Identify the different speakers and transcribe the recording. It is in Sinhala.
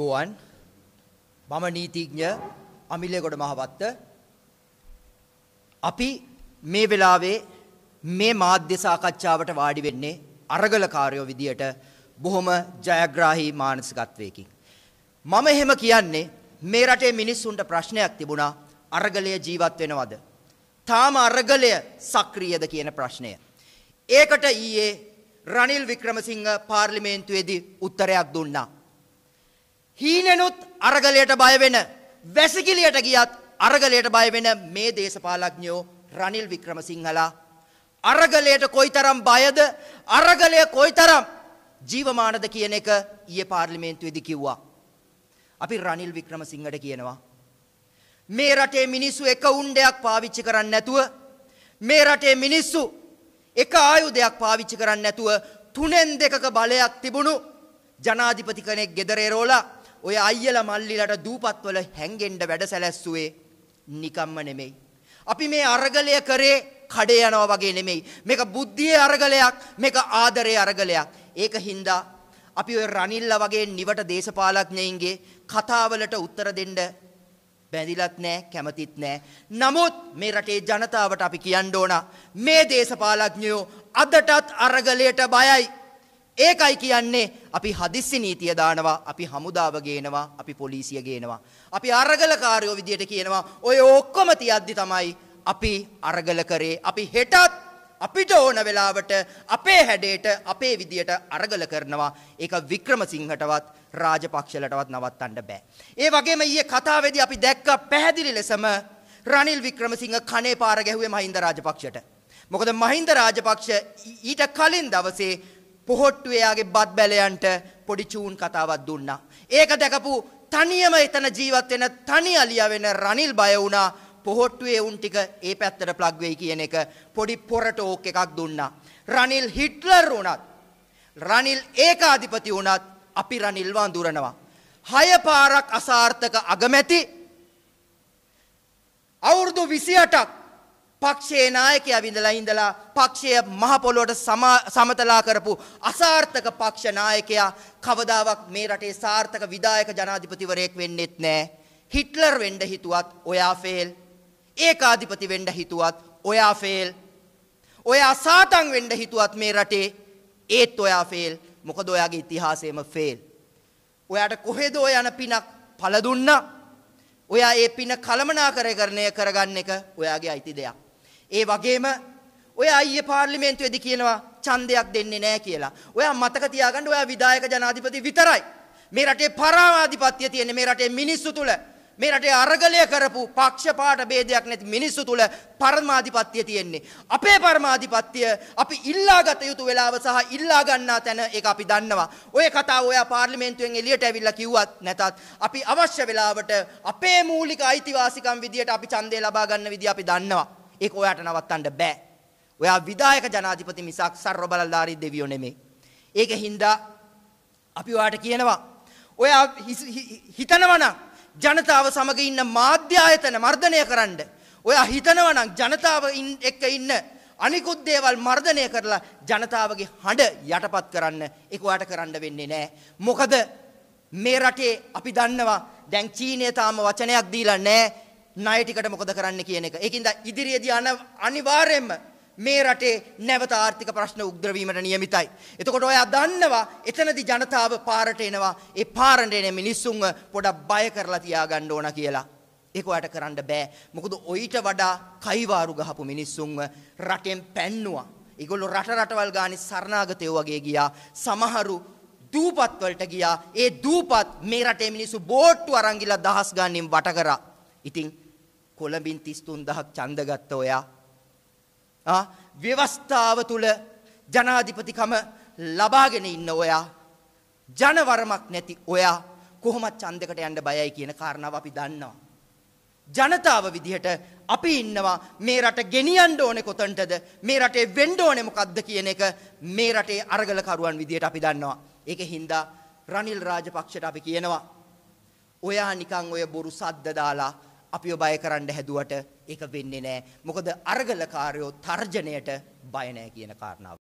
Speaker 1: බුවන් මම නීතිඥ අමිලේගොඩ මහවත්ත අපි මේ වෙලාවේ මේ මාධ්‍ය සාකච්ඡාවට වාඩි වෙන්නේ අරගල කාර්යෝ විදියට බොහොම ජයග්‍රාහී මානසිකත්වයකින් මම එහෙම කියන්නේ මේ රටේ මිනිස්සුන්ට ප්‍රශ්නයක් තිබුණා අරගලය ජීවත් වෙනවද තාම අරගලය සක්‍රියද කියන ප්‍රශ්නය ඒකට ඊයේ රනිල් වික්‍රමසිංහ පාර්ලිමේන්තුවේදී උත්තරයක් දුන්නා හීනෙනුත් අරගලයට බයවෙන වැසිකිලියට ගියත් අරගලයට බයවෙන මේ දේශපාලඥයෝ රනිල් වික්‍රමසිංහලා අරගලයට කොයිතරම් බයද අරගලය කොයිතරම් ජීවමානද කියන එක ඊයේ පාර්ලිමේන්තුවේදී කිව්වා. අපි රනිල් වික්‍රමසිංහට කියනවා මේ රටේ මිනිස්සු එක උණ්ඩයක් පාවිච්චි කරන්න නැතුව මේ රටේ මිනිස්සු එක ආයුධයක් පාවිච්චි කරන්න නැතුව තුනෙන් දෙකක බලයක් තිබුණු ජනාධිපති කෙනෙක් ගෙදරේ රෝලා ඔය අයියලා මල්ලිලට දූපත්වල හැංගෙන්න වැඩසැලැස්සුවේ නිකම්ම නෙමෙයි. අපි මේ අරගලය කරේ කඩේ යනවා වගේ නෙමෙයි. මේක බුද්ධියේ අරගලයක්, මේක ආදරයේ අරගලයක්. ඒක හින්දා අපි ඔය රනිල්ල වගේ නිවට දේශපාලඥයින්ගේ කතාවලට උත්තර දෙන්න බැඳිලත් නෑ කැමතිත් නෑ. නමුත් මේ රටේ ජනතාවට අපි කියන්න ඕන මේ දේශපාලඥයෝ අදටත් අරගලයට බයයි. ඒකයි කියන්නේ අපි හදිස්සි නීතිය දානවා, අපි හමුදාව ගේනවා, අපි පොලිසිය ගේනවා. අපි අරගලකාරයෝ විදියට කියනවා ඔය ඔක්කොම තියද්දි තමයි අපි අරගල කරේ. අපි හෙටත් අපිට ඕන වෙලාවට අපේ හැඩයට අපේ විදියට අරගල කරනවා ඒක වික්‍රමසිංහටවත් රාජපක්ෂලටවත් නවත්තන්න බෑ. ඒ වගේම ඊයේ කතාවේදී අපි දැක්ක පැහැදිලි ලෙසම රනිල් වික්‍රමසිංහ කනේ පාර ගැහුවේ මහින්ද රාජපක්ෂට. මොකද මහින්ද රාජපක්ෂ ඊට කලින් දවසේ පොහොට්ටු එයාගේ බත් බැලයන්ට පොඩි චූන් කතාවක් දුන්නා. ඒක දැකපු තනියම එතන ජීවත් වෙන තනි අලියා වෙන රනිල් බය වුණා. පොහොට්ටුවේ උන් ටික ඒ පැත්තට ප්ලග් වෙයි කියන එක පොඩි පොර ටෝක් එකක් දුන්නා. රනිල් හිට්ලර් වුණත් රනිල් ඒකාධිපති වුණත් අපි රනිල්ව අඳුරනවා. හය පාරක් අසාර්ථක අගමැති අවුරුදු 28ක් පක්ෂේ නායකයා විඳලා ඉඳලා පක්ෂය මහපොළොවට සමතලා කරපු අසාර්ථක පක්ෂ නායකයා කවදාවක් මේ රටේ සාර්ථක විදායක ජනාධිපතිවරයෙක් වෙන්නෙත් නෑ. හිට්ලර් වෙන්ඩ හිතුවත් ඔයා ෆෙල්. ඒකාධිපති වෙන්ඩ හිතුවත් ඔයා ෆෙල්. ඔයා සාටන් වෙන්ඩ හිතුවත් මේ රටේ ඒත් ඔයා ෆෙල් මොකද ඔයාගේ ඉතිහාසේම ෆෙල්. ඔයාට කොහෙදෝ යන පිනක් පලදුන්න ඔයා ඒ පින කළමනා කරය කරණය කරගන්න එක ඔයාගේ අයිති දෙයක්. ඒ වගේම ඔය අයියේ පාර්ලිමේන්තුවේදී කියනවා ඡන්දයක් දෙන්නේ නැහැ කියලා. ඔයා මතක තියාගන්න ඔයා විධායක ජනාධිපති විතරයි. මේ රටේ පරාධිපත්‍ය තියෙන්නේ මේ රටේ මිනිස්සු තුල. මේ රටේ අරගලය කරපු පක්ෂපාට ભેදයක් නැති මිනිස්සු තුල පරමාධිපත්‍ය තියෙන්නේ. අපේ පරමාධිපත්‍ය අපි ඉල්ලාගත යුතු වෙලාව සහ ඉල්ලා ගන්නා තැන ඒක අපි දන්නවා. ඔය කතාව ඔයා පාර්ලිමේන්තුවෙන් එළියට ඇවිල්ලා කිව්වත් නැතත් අපි අවශ්‍ය වෙලාවට අපේ මූලික අයිතිවාසිකම් විදියට අපි ඡන්දය ලබා ගන්න විදිය අපි දන්නවා. ඒක ඔයාට නවත්තන්න බෑ. ඔයා විධායක ජනාධිපති මිසක් සර්ව බලධාරී දෙවියෝ නෙමෙයි. ඒක හින්දා අපි ඔයාට කියනවා ඔයා හිතනවා ජනතාව සමග ඉන්න මාධ්‍ය ආයතන මර්ධනය කරන්න. ඔයා හිතනවා නම් ජනතාව එක්ක ඉන්න අනිකුත් දේවල් මර්ධනය කරලා ජනතාවගේ හඬ යටපත් කරන්න ඒක ඔයාට කරන්න වෙන්නේ නැහැ. මොකද මේ රටේ අපි දන්නවා දැන් චීනය තාම වචනයක් දීලා නැහැ ණය ටිකට මොකද කරන්න කියන එක. ඒකින්ද ඉදිරියේදී අනිවාර්යයෙන්ම මේ රටේ නැවත ආර්ථික ප්‍රශ්න උග්‍ර වීමට නියමිතයි. එතකොට ඔයා දන්නවා එතනදි ජනතාව පාරට එනවා. ඒ පාරට එන මිනිස්සුන්ව පොඩක් බය කරලා තියාගන්න ඕන කියලා. ඒක ඔයාට කරන්න බෑ. මොකද ඔయిత වඩා කයිවාරු ගහපු මිනිස්සුන්ව රටෙන් පැන්නුවා. ඒගොල්ලෝ රට රටවල් ගානේ සරණාගතයෝ වගේ ගියා. සමහරු දූපත් වලට ගියා. ඒ දූපත් මේ රටේ මිනිස්සු බෝට්ටු අරන් ගිලා දහස් ගාණෙන් වට කරා. ඉතින් කොළඹින් 33000ක් ඡන්ද ගත්ත ඔයා ව්‍යවස්ථාව තුල ජනාධිපතිකම ලබාගෙන ඉන්න ඔයා ජනවරමක් නැති ඔයා කොහොමත් ඡන්දයකට යන්න බයයි කියන කාරණාව අපි දන්නවා. ජනතාව විදිහට අපි ඉන්නවා මේ රට ගෙනියන්න ඕනේ කොතනටද මේ රටේ වෙන්න ඕනේ මොකද්ද කියන එක මේ රටේ අරගලකරුවන් විදිහට අපි දන්නවා. ඒකෙන් හින්දා රනිල් රාජපක්ෂට අපි කියනවා ඔයා නිකන් ඔය බොරු සද්ද දාලා අපිව බය කරන්න හැදුවට ඒක වෙන්නේ නැහැ. මොකද අරගලකාරයෝ තර්ජණයට බය නැහැ කියන කාරණාව.